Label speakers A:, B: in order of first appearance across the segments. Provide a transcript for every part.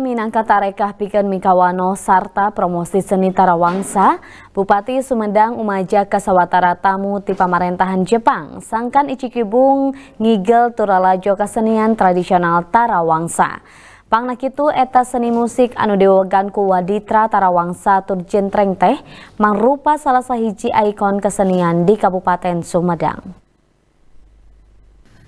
A: Minangkata rekah piken mikawano sarta promosi seni Tarawangsa, Bupati Sumedang Umaja Kasawatara tamu di Pemerintahan Jepang, sangkan Ichikibung ngigel turalajo kesenian tradisional Tarawangsa. Pangnak itu eta seni musik anu diwegan ku Waditra Tarawangsa Turjen Trengteh, teh mangrupa salah sahiji ikon kesenian di Kabupaten Sumedang.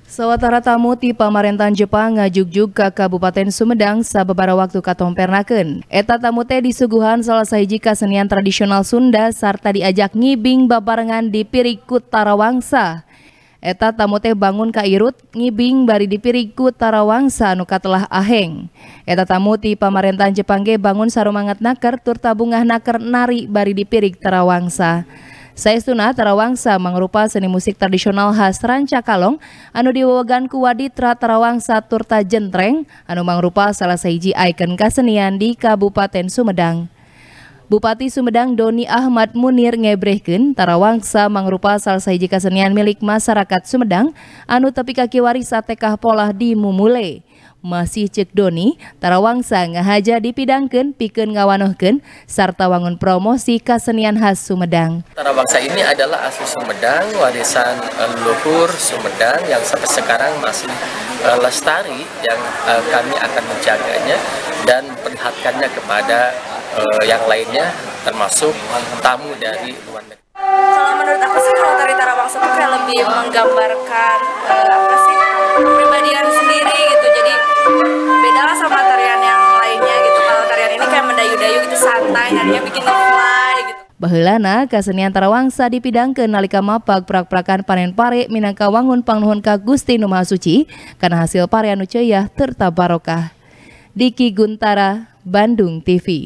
B: Sawatara tamu di pamarentan Jepang ngajuk juga Kabupaten Sumedang sababara waktu pernaken. Eta tamu teh disuguhan salah sahiji kesenian tradisional Sunda serta diajak ngibing babarengan di Pirikut Tarawangsa. Eta tamu teh bangun ka Irut ngibing bari di Pirikut Tarawangsa anu telah aheng. Eta tamu di pamarentan Jepang ge bangun sarumangat naker tur tabungah naker nari bari di Pirik Tarawangsa. Saestuna Tarawangsa mangrupa seni musik tradisional khas Ranca Kalong. anu diwewegan ku Waditra Tarawangsa Turta Jentreng anu mangrupa salah sahiji ikon kasenian di Kabupaten Sumedang. Bupati Sumedang Doni Ahmad Munir ngebrehkeun Tarawangsa mangrupa salah sahiji kasenian milik masyarakat Sumedang anu tapi kaki waris tekah polah di Mumule masih cek Doni tarawangsa ngahaja dipidangkan pikun ngawanohkan, serta wangun promosi kesenian khas Sumedang.
C: Tarawangsa ini adalah asli Sumedang, warisan leluhur eh, Sumedang yang sampai sekarang masih uh, lestari yang uh, kami akan menjaganya dan perlihatkannya kepada uh, yang lainnya termasuk tamu dari luar negeri.
D: Kalau menurut aku sih kalau tari Tarawangsa itu kayak lebih menggambarkan mainannya iya. bikin fly gitu.
B: bidang kasenian Tarawangsa dipidangkeun nalika mapak prak-prakan panen pare minangka wangun pangnuhun ka Gusti Nu Suci hasil pare anu ceuyah Diki Guntara, Bandung TV.